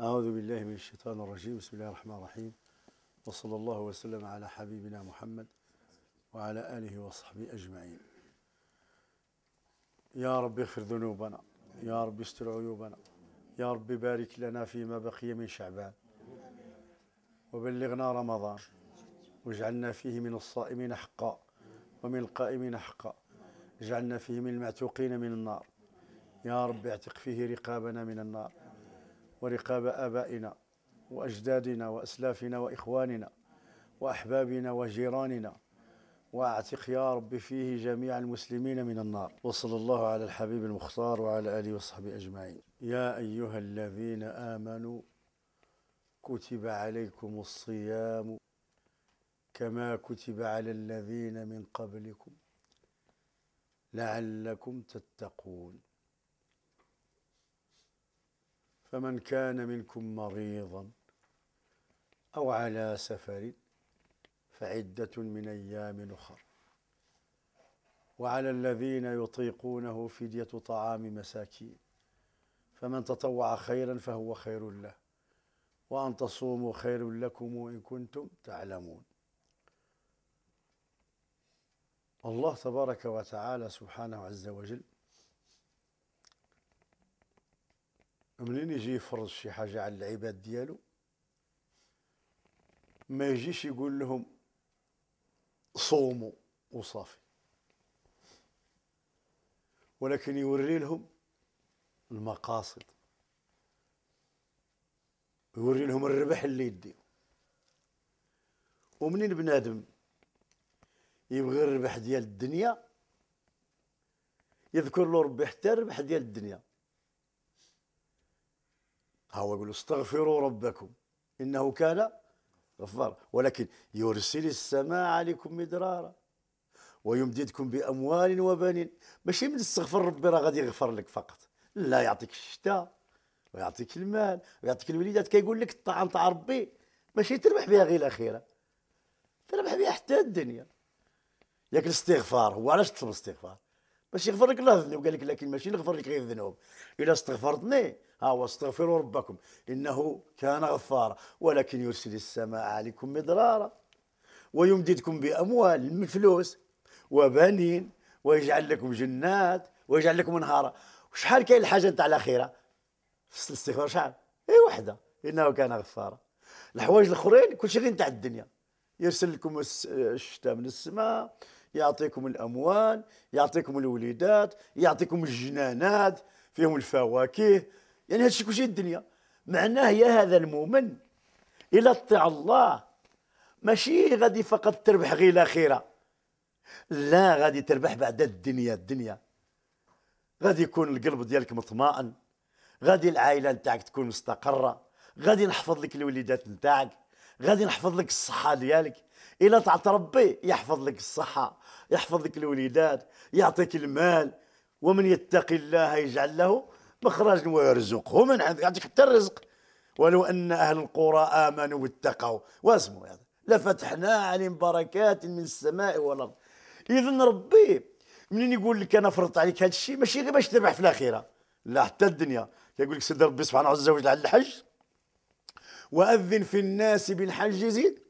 أعوذ بالله من الشيطان الرجيم بسم الله الرحمن الرحيم وصلى الله وسلم على حبيبنا محمد وعلى آله وصحبه أجمعين يا رب اغفر ذنوبنا يا رب استر عيوبنا يا رب بارك لنا فيما بقي من شعبان وبلغنا رمضان واجعلنا فيه من الصائمين حقا ومن القائمين حقا اجعلنا فيه من المعتوقين من النار يا رب اعتق فيه رقابنا من النار ورقاب آبائنا وأجدادنا وأسلافنا وإخواننا وأحبابنا وجيراننا واعتق يا رب فيه جميع المسلمين من النار وصلى الله على الحبيب المختار وعلى آله وصحبه أجمعين يا أيها الذين آمنوا كتب عليكم الصيام كما كتب على الذين من قبلكم لعلكم تتقون فمن كان منكم مريضا أو على سفر فعدة من أيام أخر وعلى الذين يطيقونه فدية طعام مساكين فمن تطوع خيرا فهو خير له وأن تصوموا خير لكم إن كنتم تعلمون الله تبارك وتعالى سبحانه عز وجل منين يجي يفرض شي حاجه على العباد ديالو ما يجيش يقول لهم صوموا وصافي ولكن يوري لهم المقاصد يوري لهم الربح اللي يدي ومنين بنادم يبغي الربح ديال الدنيا يذكر له ربي حتى الربح ديال الدنيا هو يقول استغفروا ربكم إنه كان غفار ولكن يرسل السماء عليكم مدرارا ويمددكم باموال وبنين ماشي من استغفر ربي راه غادي يغفر لك فقط لا يعطيك الشتاء ويعطيك المال ويعطيك الوليدات كيقول لك الطعام تاع ربي ماشي تربح بها غير الاخيره تربح بها حتى الدنيا ياك الاستغفار هو علاش تطلب الاستغفار باش يغفر لك الله الذنوب قال لك لكن ماشي نغفر لك غير الذنوب الا استغفرتني ها هو استغفروا ربكم انه كان غفارا ولكن يرسل السماء عليكم مدرارا ويمددكم باموال من فلوس وبنين ويجعل لكم جنات ويجعل لكم انهارا وشحال كاين الحاجه نتاع الاخيره الاستغفار شحال اي وحده انه كان غفارا الحوايج الاخرين كلشي غير نتاع الدنيا يرسل لكم الشتاء من السماء يعطيكم الأموال يعطيكم الوليدات يعطيكم الجنانات فيهم الفواكه يعني هذا الشيء كلشي الدنيا معناه يا هذا المؤمن إلا اطيع الله ماشي غادي فقط تربح غير الآخرة لا غادي تربح بعد الدنيا الدنيا غادي يكون القلب ديالك مطمئن غادي العائلة نتاعك تكون مستقرة غادي نحفظ لك الوليدات نتاعك غادي نحفظ لك الصحة ديالك الا تعطى ربي يحفظ لك الصحه يحفظ لك الوليدات يعطيك المال ومن يتقي الله يجعل له مخرجا ويرزقه من عندك يعطيك حتى الرزق ولو ان اهل القرى امنوا واتقوا واسمو هذا لفتحنا عليهم بركات من السماء والارض اذا ربي منين يقول لك انا فرضت عليك هذا الشيء ماشي غير باش تربح في الاخره لا حتى الدنيا يقول لك سيدي ربي سبحانه عز وجل على الحج واذن في الناس بالحج زيد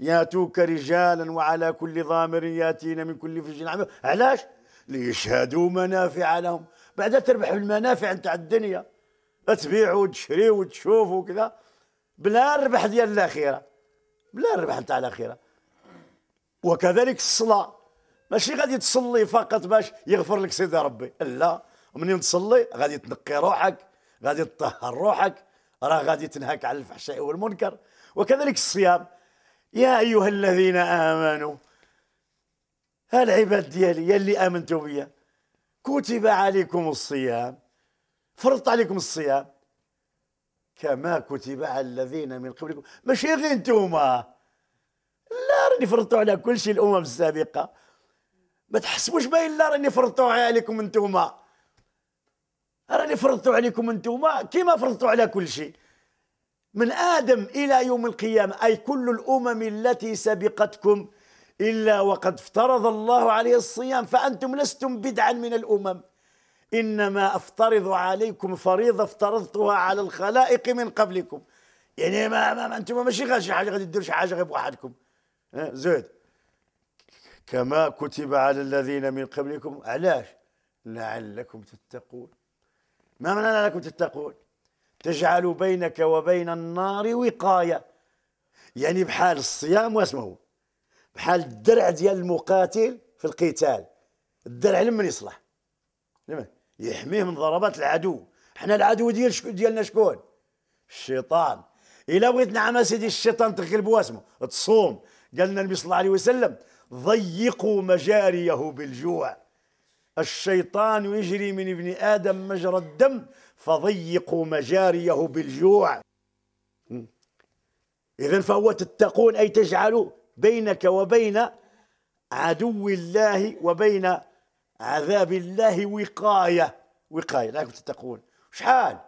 ياتوك رجالا وعلى كل ضامر ياتين من كل فج عميق علاش ليشهدوا منافع لهم بعد تربح بالمنافع نتاع الدنيا تبيع وتشري وتشوف وكذا بلا الربح ديال الاخره بلا الربح نتاع الاخره وكذلك الصلاه ماشي غادي تصلي فقط باش يغفر لك سيدي ربي لا منين تصلي غادي تنقي روحك غادي تطهر روحك راه غادي تنهاك على الفحشاء والمنكر وكذلك الصيام يا أيها الذين آمنوا هالعباد ديالي يلي آمنتوا بيا كتب عليكم الصيام فرضت عليكم الصيام كما كتب على الذين من قبلكم ماشي غير انتوما لا راني فرضتوا على كل شيء الامم السابقه ما تحسبوش باين لا راني فرضتوا عليكم انتوما راني فرضتوا عليكم انتوما كما فرضتوا على كل شيء من آدم إلى يوم القيامة أي كل الأمم التي سبقتكم إلا وقد افترض الله عليه الصيام فأنتم لستم بدعا من الأمم إنما أفترض عليكم فريضة افترضتها على الخلائق من قبلكم يعني ما, ما, ما أنتم ماشي غير شي حاجة غادي ديروا شي حاجة غير بوحدكم زيد كما كتب على الذين من قبلكم علاش لعلكم تتقون ما معنى لعلكم تتقون تجعل بينك وبين النار وقايه يعني بحال الصيام واسمه بحال الدرع ديال المقاتل في القتال الدرع لمن يصلح لمن يحميه من ضربات العدو حنا العدو ديال شك... ديالنا شكون الشيطان الا بغيت نعم سيدي الشيطان تغلب واسمه تصوم قال لنا النبي صلى الله عليه وسلم ضيقوا مجاريه بالجوع الشيطان يجري من ابن آدم مجرى الدم فضيقوا مجاريه بالجوع إذا فهو تتقون أي تجعل بينك وبين عدو الله وبين عذاب الله وقاية وقاية لكم تتقون شحال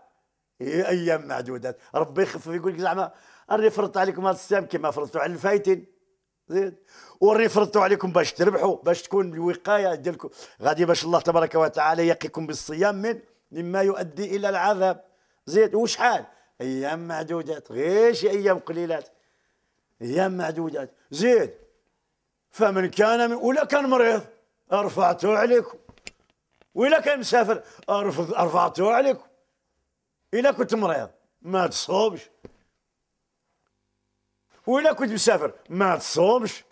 إيه، أيام معدودات ربي يخفف يقول لك زعما راني فرضت عليكم هذا الصيام كما فرضت على الفايتين زين وري فرضتوا عليكم باش تربحوا باش تكون الوقايه ديالكم غادي باش الله تبارك وتعالى يقيكم بالصيام من مما يؤدي الى العذاب زيد وشحال ايام معدودات غير شي ايام قليلات ايام معدودات زيد فمن كان من ولا كان مريض رفعته عليكم ولا كان مسافر رفعته عليكم الا كنت مريض ما تصوبش وإلا كنت مسافر ما تصومش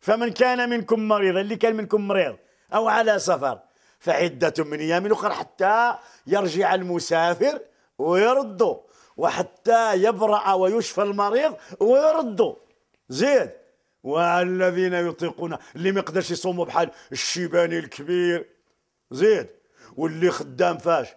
فمن كان منكم مريضا اللي كان منكم مريض أو على سفر فعدة من أيام أخرى حتى يرجع المسافر ويردوا وحتى يبرأ ويشفى المريض ويردوا زيد والذين يطيقون اللي ما يقدرش يصوموا بحال الشيباني الكبير زيد واللي خدام فاش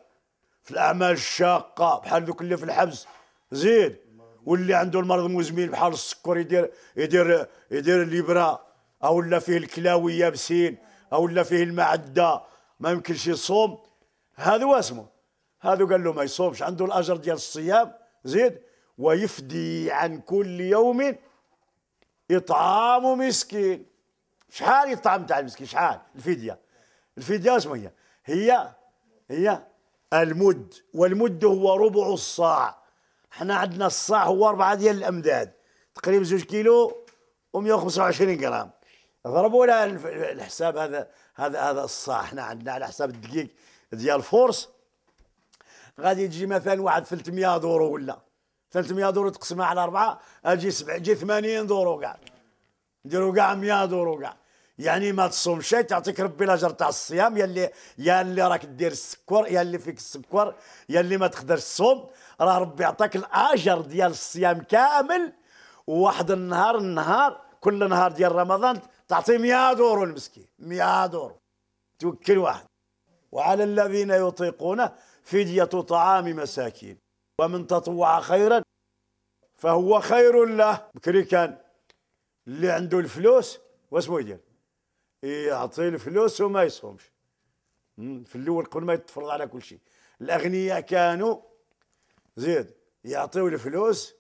في الاعمال الشاقه بحال ذوك اللي في الحبس زيد واللي عنده المرض مزمن بحال السكر يدير يدير يدير الليبرا او لا فيه الكلاوي يابسين او لا فيه المعده ما يمكنش يصوم هذا واسمه هذا قال له ما يصومش عنده الاجر ديال الصيام زيد ويفدي عن كل يوم اطعام مسكين شحال الطعام تاع المسكين شحال الفديه الفديه اسمها هي هي المد والمد هو ربع الصاع حنا عندنا الصاع هو أربعة ديال الأمداد تقريبا زوج كيلو و125 غرام ضربوا على الحساب هذا هذا هذا الصاع حنا عندنا على حساب الدقيق ديال فورس غادي تجي مثلا واحد 300 دورو ولا 300 دورو تقسمها على أربعة أجي سبع أجي 80 دورو كاع نديرو كاع 100 دورو كاع يعني ما تصومش تعطيك ربي الاجر تاع الصيام يا اللي يا اللي راك دير السكر يا اللي فيك السكر يا اللي ما تقدرش تصوم راه ربي يعطيك الاجر ديال الصيام كامل وواحد النهار النهار كل نهار ديال رمضان تعطي 100 دور المسكين 100 دور توكل واحد وعلى الذين يطيقونه فدية طعام مساكين ومن تطوع خيرا فهو خير له بكري كان اللي عنده الفلوس واسمو يدير يعطي الفلوس وما يصومش في الاول قبل ما يتفرض على كل شيء الاغنياء كانوا زيد يعطيوا الفلوس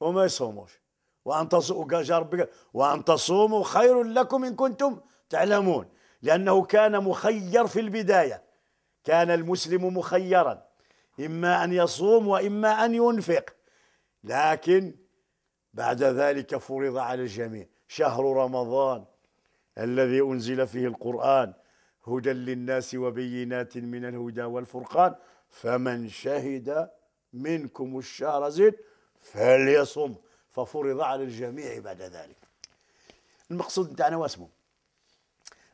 وما يصوموش وان تصوموا قال ربك وان تصوموا خير لكم ان كنتم تعلمون لانه كان مخير في البدايه كان المسلم مخيرا اما ان يصوم واما ان ينفق لكن بعد ذلك فرض على الجميع شهر رمضان الذي أنزل فيه القرآن هدى للناس وبينات من الهدى والفرقان فمن شهد منكم الشهر زد فليصم ففرض على الجميع بعد ذلك المقصود نتاعنا واسمه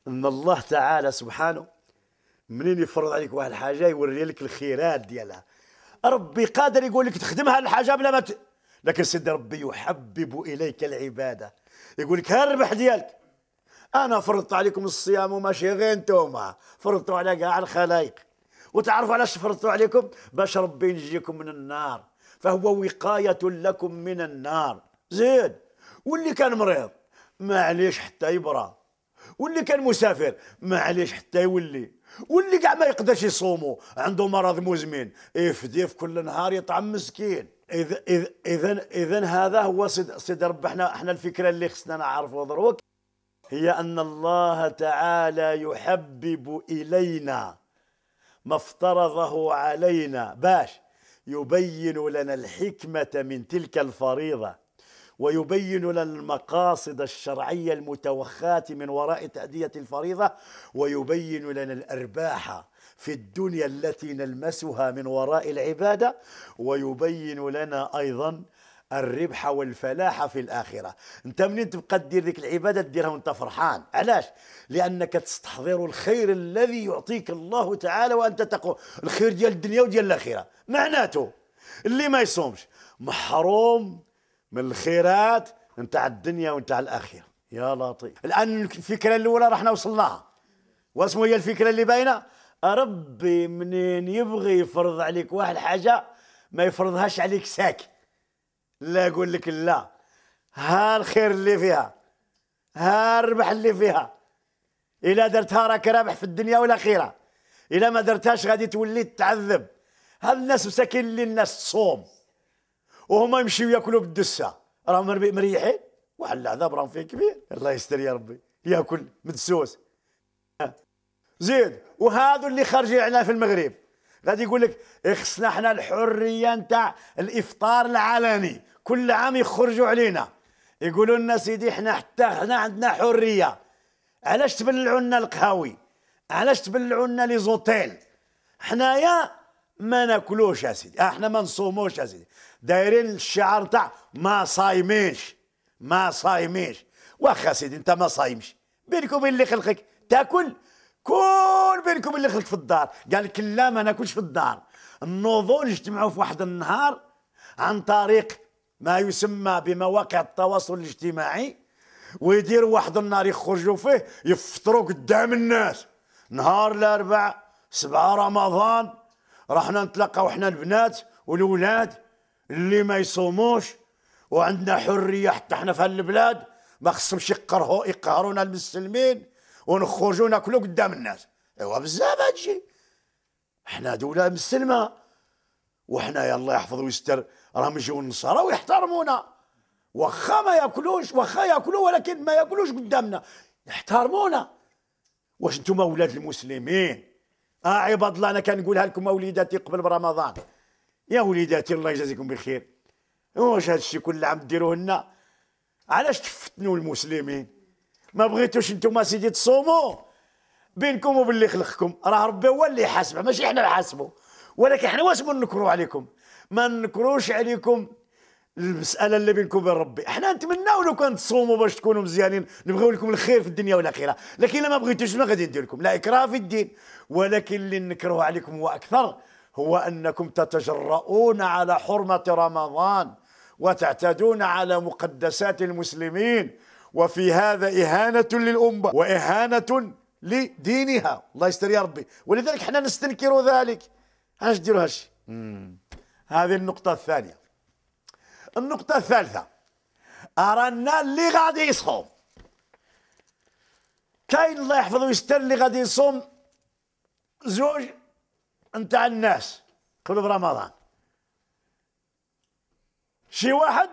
ان الله تعالى سبحانه منين يفرض عليك واحد الحاجه يوري لك الخيرات ديالها ربي قادر يقول لك تخدمها الحاجه بلا ما ت... لكن سيدي ربي يحبب اليك العباده يقول لك ها الربح ديالك انا فرضت عليكم الصيام وماشي غير انتوما فرضتوا على كاع الخلايق وتعرفوا علاش فرضتوا عليكم باش ربي ينجيكم من النار فهو وقايه لكم من النار زيد واللي كان مريض معليش حتى يبرى واللي كان مسافر معليش حتى يولي واللي كاع ما يقدرش يصومو عنده مرض مزمن يفدي في كل نهار يطعم مسكين اذا اذا اذا هذا هو صدر ربي احنا احنا الفكره اللي خصنا نعرفوا دروك هي أن الله تعالى يحبب إلينا ما افترضه علينا باش يبين لنا الحكمة من تلك الفريضة ويبين لنا المقاصد الشرعية المتوخاة من وراء تأدية الفريضة ويبين لنا الأرباح في الدنيا التي نلمسها من وراء العبادة ويبين لنا أيضا الربح والفلاح في الاخره انت منين تبقى تدير ذيك العباده تديرها وانت فرحان علاش لانك تستحضر الخير الذي يعطيك الله تعالى وانت تقول الخير ديال الدنيا وديال الاخره معناته اللي ما يصومش محروم من الخيرات نتاع الدنيا ونتاع الاخره يا لطيف الان الفكره الاولى رحنا وصلناها واسمو هي الفكره اللي باينه ربي منين يبغي يفرض عليك واحد حاجة ما يفرضهاش عليك ساكت لا اقول لك لا ها الخير اللي فيها ها الربح اللي فيها الا درتها راك رابح في الدنيا والاخره الا ما درتهاش غادي تولي تعذب هاد الناس مساكين اللي الناس تصوم وهما يمشيو ياكلوا بالدسه راهم مريحين وعلى العذاب راهم فيه كبير الله يستر يا ربي ياكل مدسوس زيد وهادو اللي خارجين علينا في المغرب غادي يقول لك خصنا حنا الحريه نتاع الافطار العلني كل عام يخرجوا علينا يقولوا لنا سيدي احنا حتى احنا عندنا حريه علاش تبلعوا لنا القهاوي علاش تبلعوا لنا لي زوتيل حنايا ما ناكلوش يا سيدي آه، احنا ما نصوموش يا سيدي دايرين الشعار تاع ما صايمينش ما صايمينش واخا سيدي انت ما صايمش بينك وبين اللي خلقك تاكل كل بينك وبين اللي خلقك في الدار قال لك لا ما ناكلش في الدار النوضوا نجتمعوا في واحد النهار عن طريق ما يسمى بمواقع التواصل الاجتماعي ويدير واحد النهار يخرجوا فيه يفطروا قدام الناس نهار الاربع سبعة رمضان رحنا نتلاقاو احنا البنات والولاد اللي ما يصوموش وعندنا حريه حتى احنا في هالبلاد ما خصهمش يقهروا يقهرونا المسلمين ونخرجوا ناكلوا قدام الناس ايوا بزاف هادشي احنا دوله مسلمه وحنا يا الله يحفظ ويستر راهم يجيو النصارى ويحترمونا واخا ما ياكلوش واخا ياكلوا ولكن ما ياكلوش قدامنا يحترمونا واش نتوما ولاد المسلمين اه عباد الله انا كنقولها لكم وليداتي قبل برمضان يا وليداتي الله يجازيكم بالخير واش هذا الشيء كل عام ديروه لنا علاش تفتنوا المسلمين ما بغيتوش نتوما سيدي تصوموا بينكم وبين اللي خلقكم راه ربي هو اللي يحاسب ماشي حنا اللي نحاسبوا ولكن حنا واش نكرو عليكم ما نكروش عليكم المساله اللي بينكم وبين ربي حنا نتمناو لو كان تصوموا باش تكونوا مزيانين نبغيو لكم الخير في الدنيا والاخره لكن الا ما بغيتوش ما غادي ندير لكم لا اكراه في الدين ولكن اللي نكره عليكم هو اكثر هو انكم تتجرؤون على حرمه رمضان وتعتدون على مقدسات المسلمين وفي هذا اهانه للامه واهانه لدينها الله يستر يا ربي ولذلك حنا نستنكر ذلك علاش ديروا هادشي هذه النقطة الثانية النقطة الثالثة أرانا اللي غادي يصوم كاين الله يحفظه ويستر اللي غادي يصوم زوج نتاع الناس قبل رمضان شي واحد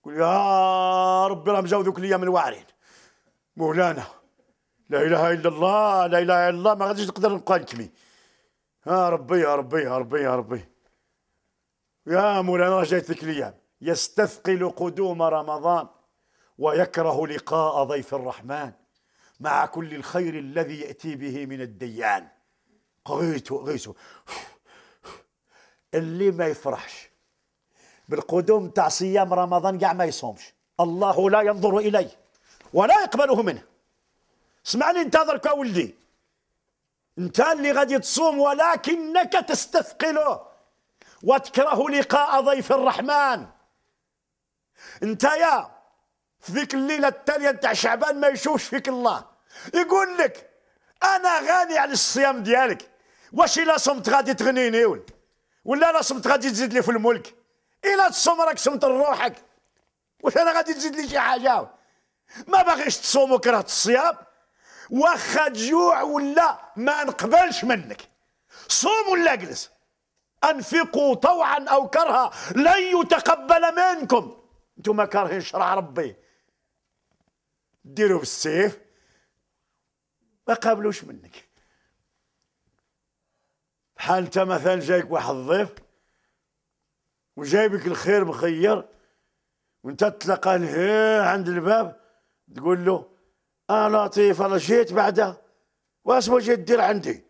يقول يا ربي راه مجاو ذوك الايام الواعرين مولانا لا اله الا الله لا اله الا الله ما غاديش نقدر نبقى نكمي يا ربي يا ربي يا ربي يا ربي يا مولانا جايتك ليام يستثقل قدوم رمضان ويكره لقاء ضيف الرحمن مع كل الخير الذي يأتي به من الديان قغيته قغيته اللي ما يفرحش بالقدوم تاع صيام رمضان كاع ما يصومش الله لا ينظر إليه ولا يقبله منه اسمعني انتظرك يا ولدي انت اللي غادي تصوم ولكنك تستثقله وتكره لقاء ضيف الرحمن انت يا في ذيك الليله التاليه نتاع شعبان ما يشوفش فيك الله يقول لك انا غني على الصيام ديالك واش الا صمت غادي تغنيني ولا لا صمت غادي تزيد لي في الملك الا تصوم راك صمت لروحك واش انا غادي تزيد لي شي حاجه ما باغيش تصوم وكرهت الصيام واخا تجوع ولا ما نقبلش منك صوم ولا اجلس انفقوا طوعا او كرها لن يتقبل منكم انتم كارهين شرع ربي ديروا بالسيف ما قابلوش منك بحال انت مثلا جايك واحد ضيف وجايبك الخير مخير وانت تلقى عند الباب تقول له انا آه، طيف جيت بعده واش بغيت دير عندي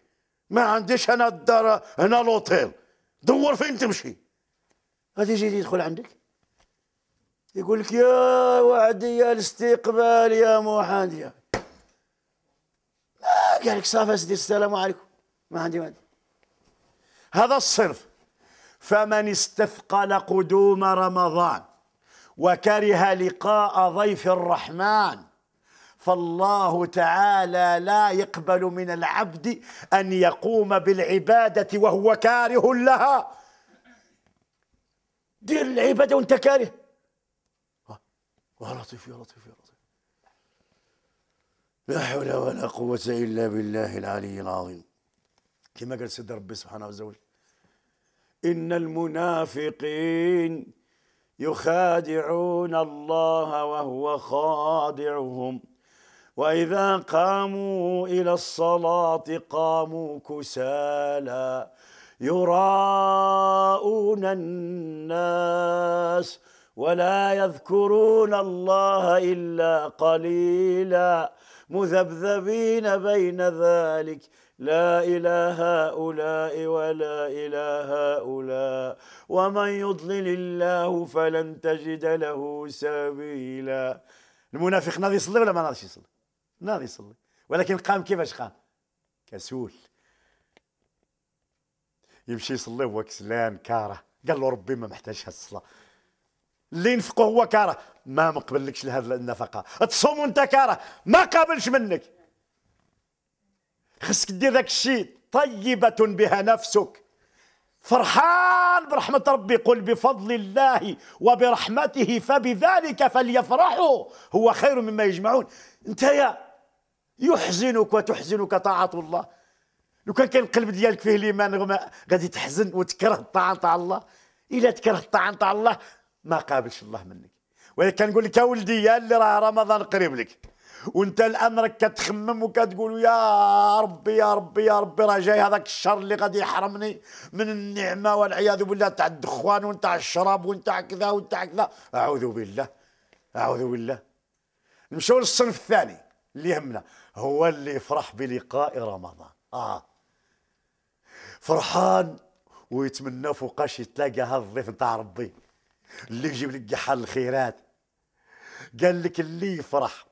ما عنديش انا الدار هنا لوطيل دور فين تمشي غادي يجي يدخل عندك يقول لك يا وعدي يا الاستقبال يا محمد آه، قال لك صافي سيدي السلام عليكم ما عندي ما عندي هذا الصرف فمن استثقل قدوم رمضان وكره لقاء ضيف الرحمن فالله تعالى لا يقبل من العبد أن يقوم بالعبادة وهو كاره لها دير العبادة وانت كاره يا لطيف يا لطيف يا لطيف لا حول ولا قوة إلا بالله العلي العظيم كما قال سيد ربي سبحانه وتعالى إن المنافقين يخادعون الله وهو خادعهم وإذا قاموا إلى الصلاة قاموا كسالى يراءون الناس ولا يذكرون الله إلا قليلا مذبذبين بين ذلك لا إلى هؤلاء ولا إلى هؤلاء ومن يضلل الله فلن تجد له سبيلا المنافق ناضي يصلي ولا ما ناضيش يصلي نار يصلي ولكن قام كيفاش قام كسول يمشي يصلي هو كسلان كاره قال له ربي ما محتاج هالصلاه الصلاه اللي ينفقه هو كاره ما مقبلكش لهذا النفقه تصوم وانت كاره ما قابلش منك خصك دير ذاك الشيء طيبه بها نفسك فرحان برحمة ربي قل بفضل الله وبرحمته فبذلك فليفرحوا هو خير مما يجمعون يا يحزنك وتحزنك طاعة الله لو كان كان القلب ديالك فيه الإيمان غادي تحزن وتكره الطاعة تاع الله إلا تكره الطاعة تاع الله ما قابلش الله منك ولكن كنقول لك يا ولدي يا اللي راه رمضان قريب لك وانت الامرك كتخمم وكتقول يا ربي يا ربي يا ربي راه جاي هذاك الشهر اللي غادي يحرمني من النعمه والعياذ بالله تاع الدخان وتاع الشراب وتاع كذا وتاع كذا اعوذ بالله اعوذ بالله نمشيو للصنف الثاني اللي يهمنا هو اللي يفرح بلقاء رمضان اه فرحان ويتمنى فوقاش يتلاقى هذا الضيف نتاع ربي اللي يجيب لك حال الخيرات قال لك اللي يفرح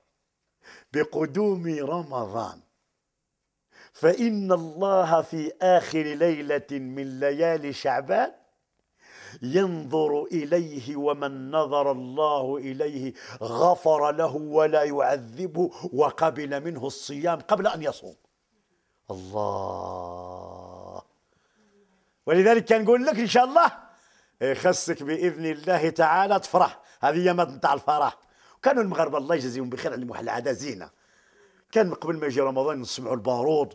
بقدوم رمضان فإن الله في آخر ليلة من ليالي شعبان ينظر اليه ومن نظر الله اليه غفر له ولا يعذبه وقبل منه الصيام قبل ان يصوم الله ولذلك كان نقول لك ان شاء الله إيه، خصك باذن الله تعالى تفرح هذه يمد نتاع الفرح كانوا المغاربه الله يجزيهم بخير عندهم واحد العاده زينه كان قبل ما يجي رمضان نسمعوا البارود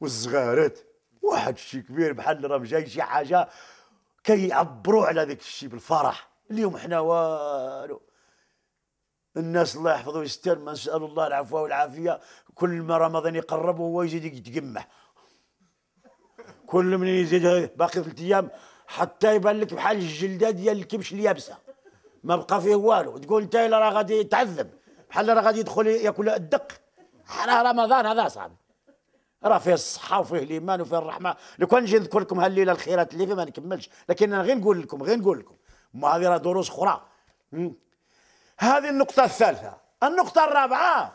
والزغارت واحد شي كبير بحال راه جاي شي حاجه كيعبروا على ذاك الشيء بالفرح اليوم حنا والو الناس الله يحفظه ويستر ما نسال الله العفو والعافيه كل ما رمضان يقرب هو يزيد يتقمح كل من يزيد باقي ثلاث ايام حتى يبان لك بحال الجلده ديال الكبش اليابسه ما بقى فيه والو تقول انت راه غادي يتعذب بحال راه غادي يدخل ياكل الدق راه رمضان هذا صعب راه فيه الصحه وفيه الايمان وفيه الرحمه لو كان نجي نذكر لكم هالليله الخيرات اللي فيه ما نكملش لكن انا غير نقول لكم غير نقول لكم ما هذه راه دروس اخرى هذه النقطه الثالثه النقطه الرابعه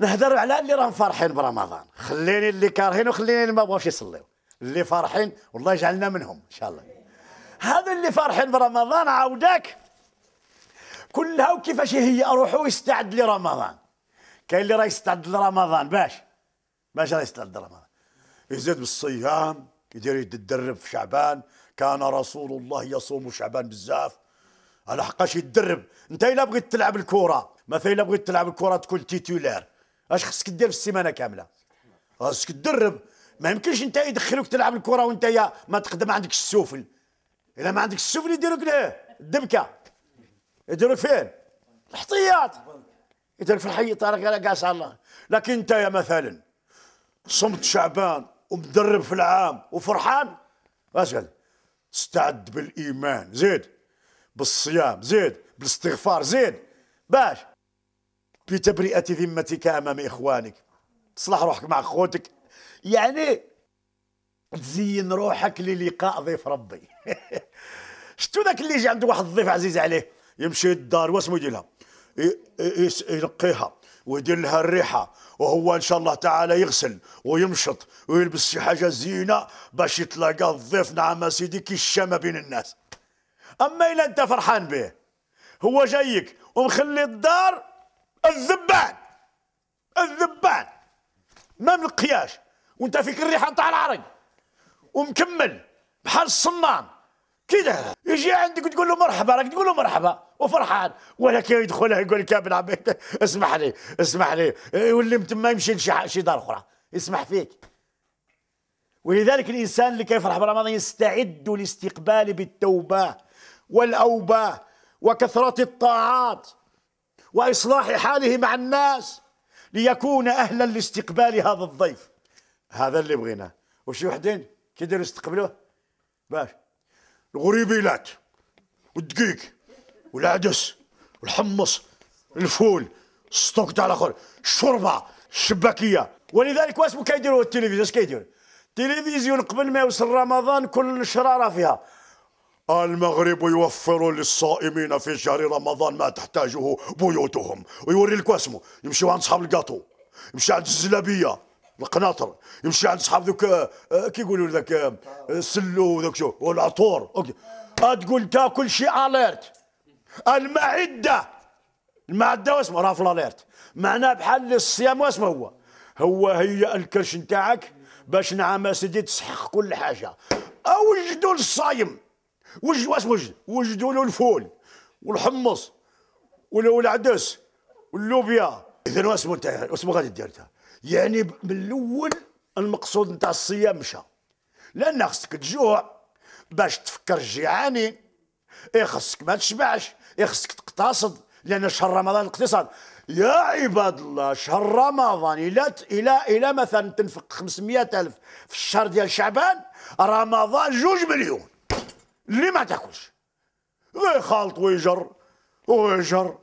نهضر على اللي راهم فرحين برمضان خليني اللي كارهين وخليني اللي ما بغاوش يصليو اللي فرحين والله يجعلنا منهم ان شاء الله هذا اللي فرحين برمضان عاوداك كلها وكيفاش هي روحو يستعد لرمضان كاين اللي راه يستعد لرمضان باش ما جرى يستاهل الدراما يزيد بالصيام يدير يتدرب في شعبان كان رسول الله يصوم شعبان بزاف على حقاش يتدرب انت الا بغيت تلعب الكره مثلا الا بغيت تلعب الكره تكون تيتولير اش خصك دير في السيمانه كامله خصك تدرب ما يمكنش انت يدخلوك تلعب الكره وانت يا ما تقدر ما عندكش السفل الا ما عندكش السفل يديروك ليه الدبكه يديروك فين الاحتياط يديروك في الحي طارق قاس الله لكن انت يا مثلا صمت شعبان ومدرب في العام وفرحان واش قال استعد بالايمان زيد بالصيام زيد بالاستغفار زيد باش بتبرئه ذمتك امام اخوانك تصلح روحك مع خوتك يعني تزين روحك للقاء ضيف ربي شتو ذاك اللي يجي عنده واحد الضيف عزيز عليه يمشي للدار واسمو يدير لها ينقيها لها الريحة وهو إن شاء الله تعالى يغسل ويمشط ويلبس شي حاجة زينة باش يتلاقى الضيف نعم سيدي كي الشامة بين الناس أما إلا أنت فرحان به هو جايك ومخلي الدار الذبان الذبان ما من القياش وانت فيك الريحة نتاع العرق ومكمل بحال الصمام كده يجي عندك وتقول له مرحبا راك تقول له مرحبا وفرحان ولكن يدخلها يقول لك يا بن عبيد اسمح لي اسمح لي يولي إيه، ما يمشي لشي دار اخرى يسمح فيك ولذلك الانسان اللي كيفرح برمضان يستعد لاستقبال بالتوبه والاوبه وكثره الطاعات واصلاح حاله مع الناس ليكون اهلا لاستقبال هذا الضيف هذا اللي بغيناه وشي وحدين كيديروا يستقبلوه باش الغريبيلات والدقيق والعدس الحمص الفول السطوك تاع الاخر الشوربه الشباكيه ولذلك واسمو كيديروا التلفزيون اش كيدير التلفزيون قبل ما يوصل رمضان كل شراره فيها المغرب يوفر للصائمين في شهر رمضان ما تحتاجه بيوتهم ويوري لك واسمو يمشي عند صحاب الكاطو يمشي عند الزلابيه القناطر يمشي عند صحاب ذوك آه، آه، كي يقولوا ذاك السلو آه، وذاك شو والعطور اوكي تقول تاكل شي اليرت المعده المعده واسمه راه فلاليرت معناه بحال الصيام واسمه هو هو هي الكرش نتاعك باش نعم سيدي تسحق كل حاجه اوجدوا الصايم وجدوا واسمه وجد وجدوا له الفول والحمص والعدس واللوبيا اذا واسمه انت واسمه غادي دير يعني من الاول المقصود نتاع الصيام مشى لان خصك تجوع باش تفكر جيعاني اي خصك ما تشبعش يخصك تقتصد لان شهر رمضان الاقتصاد يا عباد الله شهر رمضان الى الى الى مثلا تنفق 500 الف في الشهر ديال شعبان رمضان جوج مليون اللي ما تاكلش ويخالط ويجر ويجر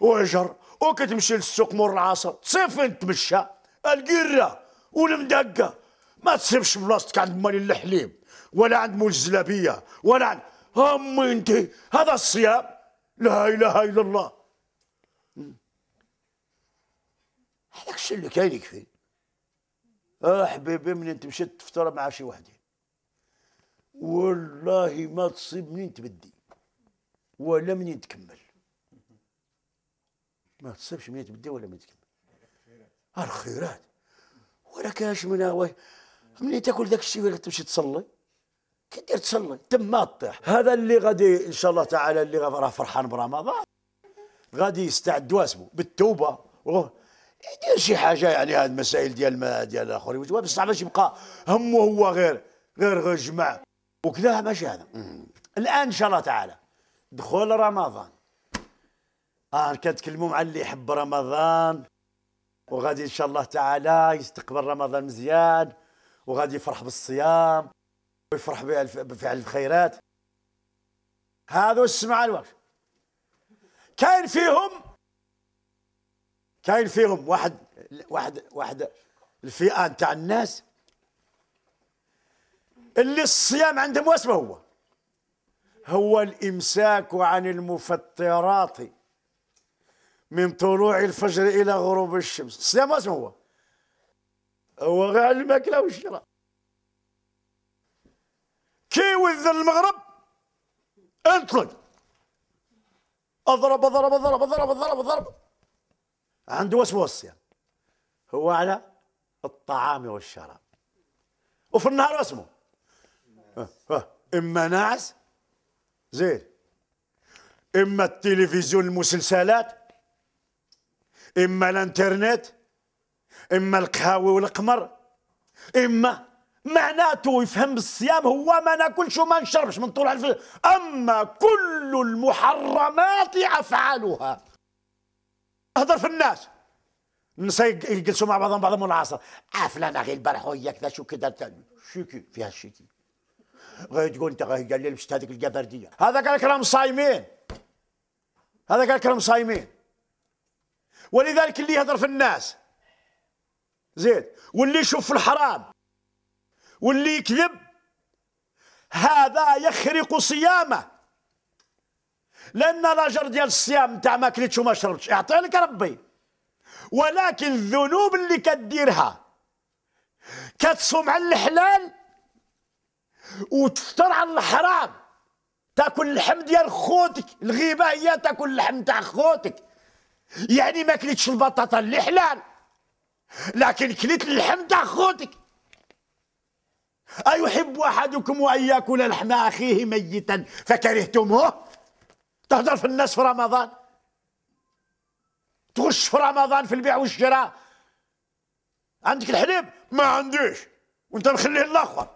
ويجر وكتمشي للسوق مور العصر فين تمشى القره والمدقه ما تصيفش بلاصتك عند مالي الحليب ولا عند مول الزلابيه ولا عند امي انت هذا الصيام لا اله الا الله هذاك الشيء اللي كاين يكفي اه حبيبي من انت مشيت تفطر مع شي وحده والله ما تصيب منين تبدي ولا منين تكمل ما تصيبش منين تبدي ولا منين تكمل الخيرات ولا كاش من منين تاكل ذاك الشيء ولا تمشي تصلي كدير تصلي تما تطيح هذا اللي غادي ان شاء الله تعالى اللي راه فرحان برمضان غادي يستعد واسمه بالتوبه يدير شي حاجه يعني هاد المسائل ديال ما ديال الاخرين بصح باش يبقى همه هو غير غير غير جمع وكذا ماشي هذا الان ان شاء الله تعالى دخول رمضان اه كنتكلموا مع اللي يحب رمضان وغادي ان شاء الله تعالى يستقبل رمضان مزيان وغادي يفرح بالصيام ويفرح بفعل الخيرات هذا السمع الوقت كاين فيهم كاين فيهم واحد واحد واحد الفئه نتاع الناس اللي الصيام عندهم واسمه هو هو الامساك عن المفطرات من طلوع الفجر الى غروب الشمس الصيام واسمه هو هو غير الماكله والشراب وذ المغرب انطلق اضرب اضرب اضرب اضرب اضرب اضرب عنده وسوس يعني هو على الطعام والشراب وفي النهار اسمه اما ناعس زين اما التلفزيون المسلسلات اما الانترنت اما القهاوي والقمر اما معناته يفهم بالصيام هو ما ناكلش وما نشربش من طول الفجر اما كل المحرمات افعالها اهضر في الناس النساء يجلسوا مع بعضهم بعضهم العصر عفلانة غير البارح وهي كذا شو كذا شيكي فيها الشيكي غير تقول انت غير قال لي لبست هذيك الجبرديه هذا قال لك راهم صايمين هذا قال لك راهم صايمين ولذلك اللي يهضر في الناس زيد واللي يشوف في الحرام واللي يكذب هذا يخرق صيامه لان الاجر ديال الصيام نتاع ما كليتش وما شربتش يعطيه لك ربي ولكن الذنوب اللي كديرها كتصوم على الحلال وتفطر على الحرام تاكل اللحم ديال خوتك الغيبه هي تاكل اللحم تاع خوتك يعني ما كليتش البطاطا اللي حلال لكن كليت اللحم تاع خوتك أيحب أحدكم أن يأكل لحم أخيه ميتا فكرهتموه تهدر في الناس في رمضان تغش في رمضان في البيع والشراء عندك الحليب ما عنديش وانت مخليه الاخر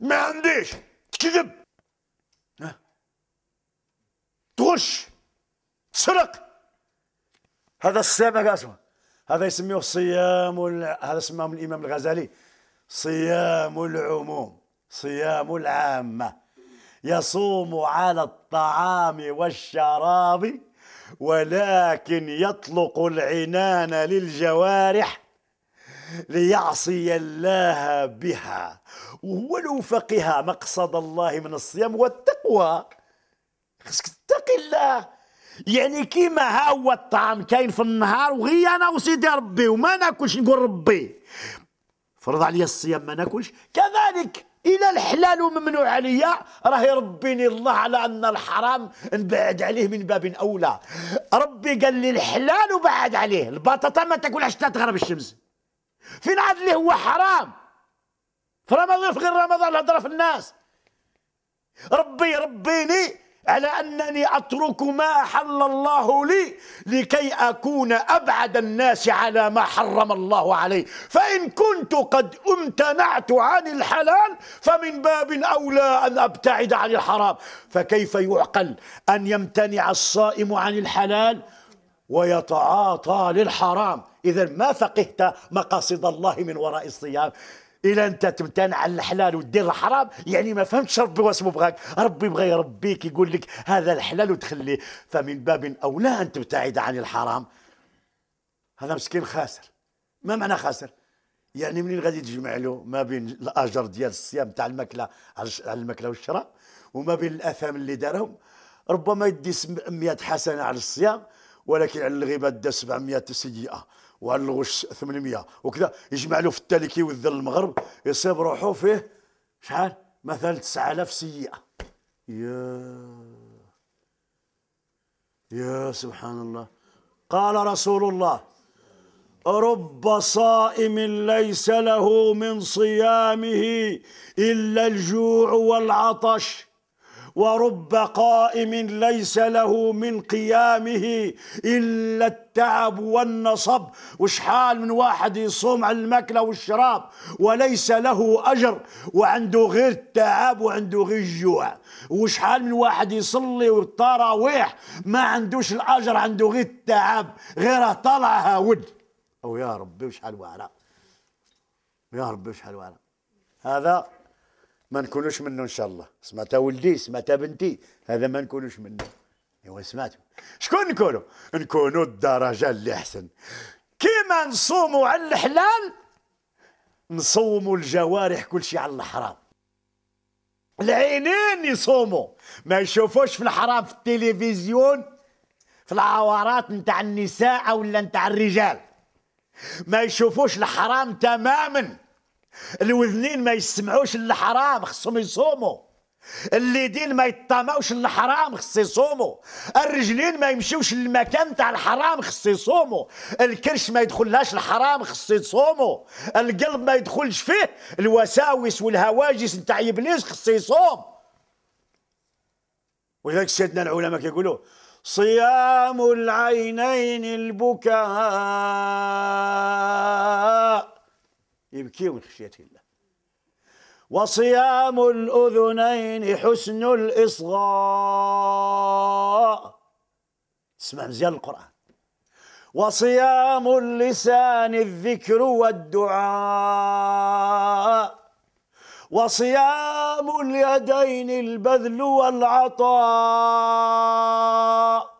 ما عنديش تكذب تغش تسرق هذا السابق قاسمة هذا يسميه الصيام وال... هذا سماهم الإمام الغزالي صيام العموم صيام العامة يصوم على الطعام والشراب ولكن يطلق العنان للجوارح ليعصي الله بها ولو فقها مقصد الله من الصيام والتقوى خصك تتقي الله يعني كيما ها هو الطعام كاين في النهار وغي انا وسيدي ربي وما ناكلش نقول ربي فرض عليا الصيام ما ناكلش كذلك الى الحلال ممنوع عليا راه يربيني الله على ان الحرام نبعد عليه من باب اولى ربي قال لي الحلال وبعد عليه البطاطا ما تاكلهاش حتى تغرب الشمس فين عاد اللي هو حرام في رمضان في غير رمضان الهضره في الناس ربي ربيني على أنني أترك ما أحل الله لي لكي أكون أبعد الناس على ما حرم الله عليه فإن كنت قد امتنعت عن الحلال فمن باب أولى أن أبتعد عن الحرام فكيف يعقل أن يمتنع الصائم عن الحلال ويتعاطى للحرام إذا ما فقهت مقاصد الله من وراء الصيام الا انت تمتنع على الحلال ودير الحرام يعني ما فهمتش ربي واش بغاك ربي بغى يربيك يقول لك هذا الحلال وتخليه فمن باب اولى ان تبتعد عن الحرام هذا مسكين خاسر ما معنى خاسر يعني منين غادي تجمع له ما بين الاجر ديال الصيام تاع الماكله على الماكله والشراب وما بين الاثام اللي دارهم ربما يدي 100 حسنه على الصيام ولكن على الغيبه دا 700 سيئه وعلى الغش 800 وكذا يجمع له في التالي كيوذل المغرب يصيب روحه فيه شحال مثلا 9000 سيئه يا يا سبحان الله قال رسول الله رب صائم ليس له من صيامه الا الجوع والعطش ورب قائم ليس له من قيامه إلا التعب والنصب وشحال من واحد يصوم على الماكلة والشراب وليس له أجر وعنده غير التعب وعنده غير الجوع وشحال من واحد يصلي والتراويح ما عندوش الأجر عنده غير التعب غيره طلع هاود أو يا ربي وشحال وعلا يا ربي وشحال وعلا هذا ما نكونوش منه ان شاء الله سمعتها ولدي سمعتها بنتي هذا ما نكونوش منه ايوا سمعتوا شكون نكونوا نكونوا الدرجه اللي احسن كيما نصوموا على الحلال نصوموا الجوارح كل شيء على الحرام العينين يصوموا ما يشوفوش في الحرام في التلفزيون في العوارات نتاع النساء ولا نتاع الرجال ما يشوفوش الحرام تماما الوذنين ما يسمعوش الحرام خصهم يصوموا اليدين ما يطمعوش الحرام خص يصوموا الرجلين ما يمشيوش للمكان تاع الحرام خص يصوموا الكرش ما يدخلهاش الحرام خص يصوموا القلب ما يدخلش فيه الوساوس والهواجس نتاع ابليس خص يصوم ولذلك سيدنا العلماء كيقولوا صيام العينين البكاء يبكي من خشية الله وصيام الأذنين حسن الإصغاء اسمع مزيان القرآن وصيام اللسان الذكر والدعاء وصيام اليدين البذل والعطاء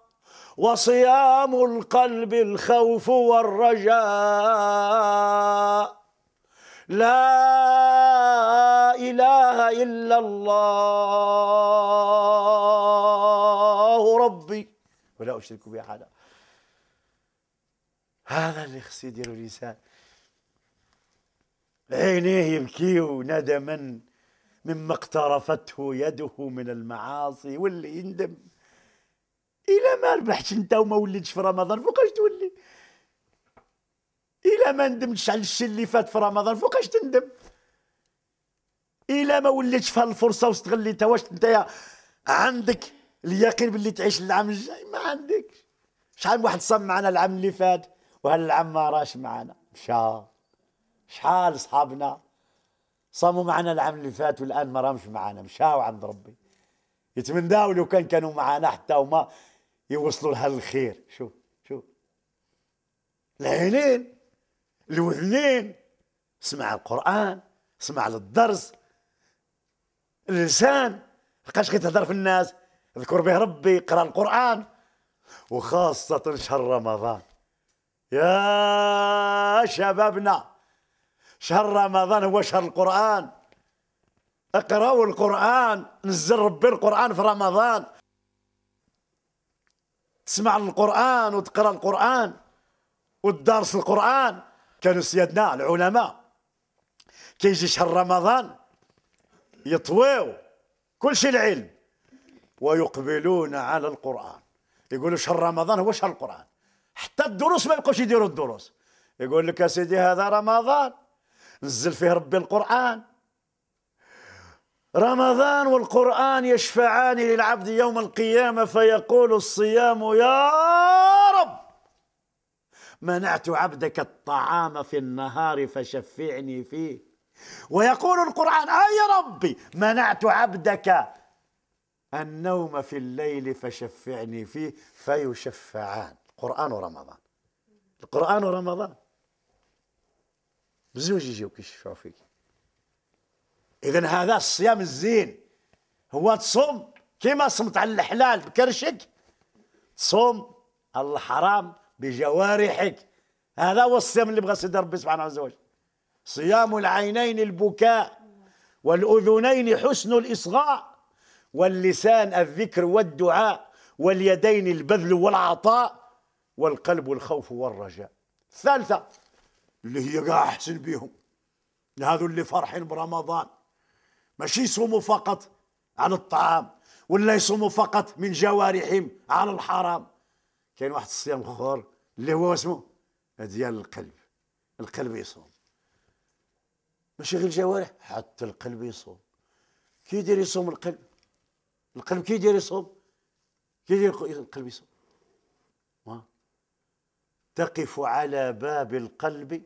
وصيام القلب الخوف والرجاء لا إله إلا الله ربي ولا أشرك به أحدا هذا اللي خص يديرو الإنسان عينيه يبكي ندما مما اقترفته يده من المعاصي واللي يندم إلى ما ربحتش أنت وما ولدش في رمضان فوقاش تولي الا ما ندمتش على الشيء اللي فات في رمضان فوقاش تندم الا ما وليتش في هالفرصه واستغليتها واش نتايا عندك اليقين باللي تعيش العام الجاي ما عندكش شحال واحد صام معنا العام اللي فات وهالعام ما راش معنا مشى شحال صحابنا صاموا معنا العام اللي فات والان ما رامش معنا مشاو عند ربي يتمناو لو كان كانوا معنا حتى هما يوصلوا لها الخير شوف شوف العينين الوذنين سمع القرآن سمع للدرس اللسان لقاش كيتهضر في الناس اذكر به ربي اقرا القرآن وخاصة شهر رمضان يا شبابنا شهر رمضان هو شهر القرآن اقرأوا القرآن نزل ربي القرآن في رمضان تسمع القرآن وتقرأ القرآن وتدارس القرآن كانوا سيادنا العلماء كيجي شهر رمضان يطويو كل شيء العلم ويقبلون على القرآن يقولوا شهر رمضان هو شهر القرآن حتى الدروس ما يبقوش يديروا الدروس يقول لك يا سيدي هذا رمضان نزل فيه ربي القرآن رمضان والقرآن يشفعان للعبد يوم القيامة فيقول الصيام يا منعت عبدك الطعام في النهار فشفعني فيه ويقول القرآن أي آه ربي منعت عبدك النوم في الليل فشفعني فيه فيشفعان قرآن رمضان القرآن رمضان بزوج يجيوك يشفعوا فيك إذا هذا الصيام الزين هو تصوم كما صمت على الحلال بكرشك تصوم الحرام بجوارحك هذا هو الصيام اللي بغى سيدي ربي سبحانه عز وجل صيام العينين البكاء والأذنين حسن الإصغاء واللسان الذكر والدعاء واليدين البذل والعطاء والقلب الخوف والرجاء الثالثة اللي هي قاع أحسن بيهم هذو اللي فرحين برمضان ماشي يصوموا فقط عن الطعام ولا يصوموا فقط من جوارحهم على الحرام كاين واحد الصيام اخر اللي هو اسمه ديال القلب القلب يصوم ماشي غير الجوارح حتى القلب يصوم كي يدير يصوم القلب القلب كي يدير يصوم كي يدير القلب يصوم تقف على باب القلب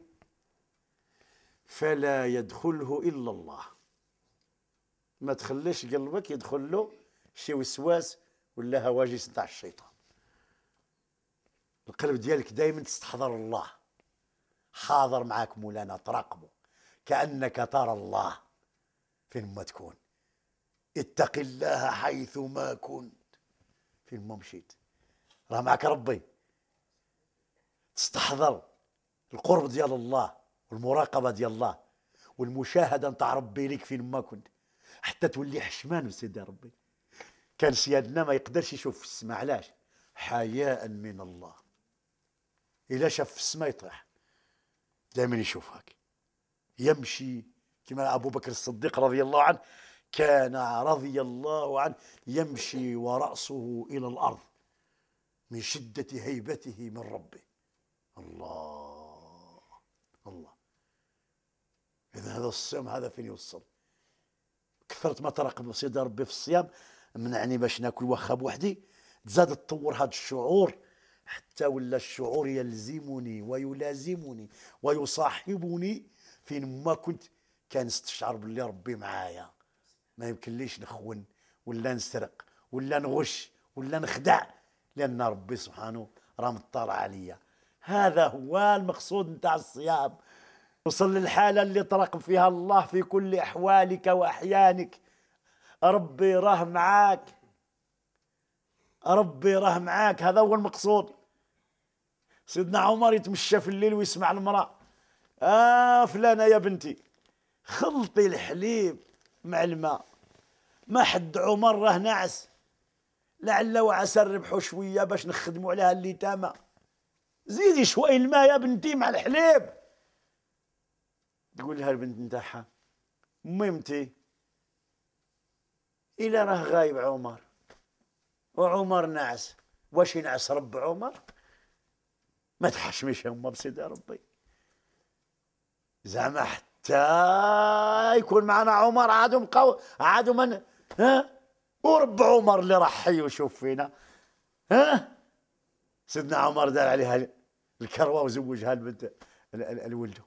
فلا يدخله الا الله ما تخليش قلبك يدخل له شي وسواس ولا هواجس تاع الشيطان القلب ديالك دائما تستحضر الله حاضر معاك مولانا تراقبه كأنك ترى الله فين ما تكون اتق الله حيث ما كنت فين ما مشيت راه معك ربي تستحضر القرب ديال الله والمراقبه ديال الله والمشاهده نتاع ربي ليك فين ما كنت حتى تولي حشمان سيدي ربي كان سيادنا ما يقدرش يشوف في السماء علاش حياء من الله إلا شاف السماء يطرح دائما يشوفك يمشي كما أبو بكر الصديق رضي الله عنه كان رضي الله عنه يمشي ورأسه إلى الأرض من شدة هيبته من ربه الله الله إذا هذا الصيام هذا فين يوصل كثرت ما تراقب سيدي ربي في الصيام منعني باش ناكل واخا بوحدي تزاد تطور هذا الشعور حتى ولا الشعور يلزمني ويلازمني ويصاحبني فين ما كنت كنستشعر باللي ربي معايا ما يمكنليش نخون ولا نسرق ولا نغش ولا نخدع لان ربي سبحانه راه مطلع عليا هذا هو المقصود نتاع الصيام وصل للحالة اللي طرق فيها الله في كل أحوالك وأحيانك ربي راه معاك ربي راه معاك هذا هو المقصود سيدنا عمر يتمشى في الليل ويسمع المرأة آه فلانة يا بنتي خلطي الحليب مع الماء ما حد عمر راه ناعس لعل وعسى نربحوا شوية باش نخدموا عليها اليتامى زيدي شوي الماء يا بنتي مع الحليب تقول لها البنت نتاعها ميمتي إلا راه غايب عمر وعمر نعس واش ينعس رب عمر ما تحشمش هما بسيدي ربي زعما حتى يكون معنا عمر عادوا مقاو عادوا من ها ورب عمر اللي راح حي وشوف فينا ها سيدنا عمر دار عليها الكروه وزوجها البنت الولده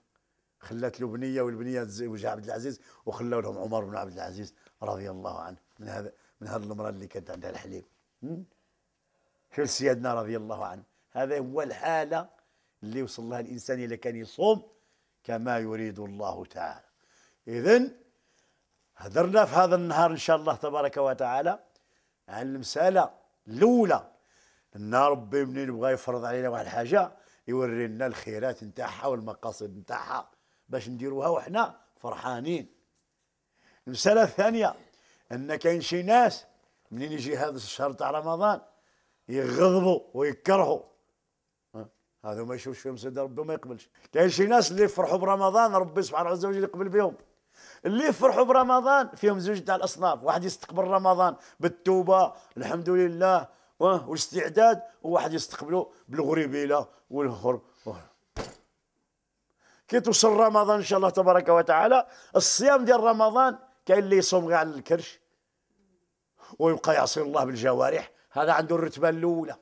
خلات له بنيه والبنيه تزوجها عبد العزيز وخلوا لهم عمر بن عبد العزيز رضي الله عنه من هذا من هذه المراه اللي كانت عندها الحليب شوف سيدنا رضي الله عنه هذا هو الحالة اللي وصل لها الإنسان إذا كان يصوم كما يريد الله تعالى إذا هدرنا في هذا النهار إن شاء الله تبارك وتعالى عن المسألة الأولى أن ربي منين بغى يفرض علينا واحد الحاجة يورينا الخيرات نتاعها والمقاصد نتاعها باش نديروها وحنا فرحانين المسألة الثانية أن كاين شي ناس منين يجي هذا الشهر تاع رمضان يغضبوا ويكرهوا هذا ما يشوفش فيهم سيدنا ربي وما يقبلش كاين شي ناس اللي يفرحوا برمضان ربي سبحانه عز وجل يقبل بهم اللي يفرحوا برمضان فيهم زوج تاع الاصناف واحد يستقبل رمضان بالتوبه الحمد لله والاستعداد وواحد يستقبله بالغريبيله والهرب كي توصل رمضان ان شاء الله تبارك وتعالى الصيام ديال رمضان كاين اللي يصوم غير على الكرش ويبقى يعصي الله بالجوارح هذا عنده الرتبة الأولى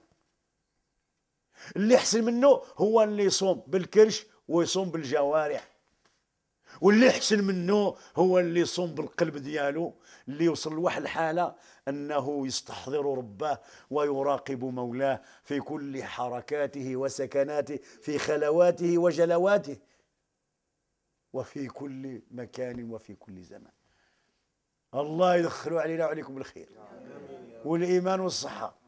اللي حسن منه هو اللي يصوم بالكرش ويصوم بالجوارح واللي حسن منه هو اللي يصوم بالقلب ديالو اللي يوصل لواحد الحالة أنه يستحضر رباه ويراقب مولاه في كل حركاته وسكناته في خلواته وجلواته وفي كل مكان وفي كل زمان الله يدخلوا علينا وعليكم الخير والإيمان والصحة